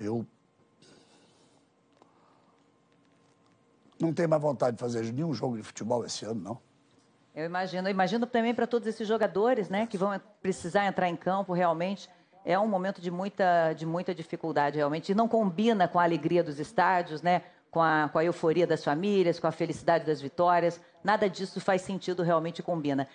Eu não tenho mais vontade de fazer nenhum jogo de futebol esse ano, não. Eu imagino, eu imagino também para todos esses jogadores, né, que vão precisar entrar em campo realmente. É um momento de muita, de muita dificuldade, realmente. E não combina com a alegria dos estádios, né? Com a, com a euforia das famílias, com a felicidade das vitórias. Nada disso faz sentido, realmente combina.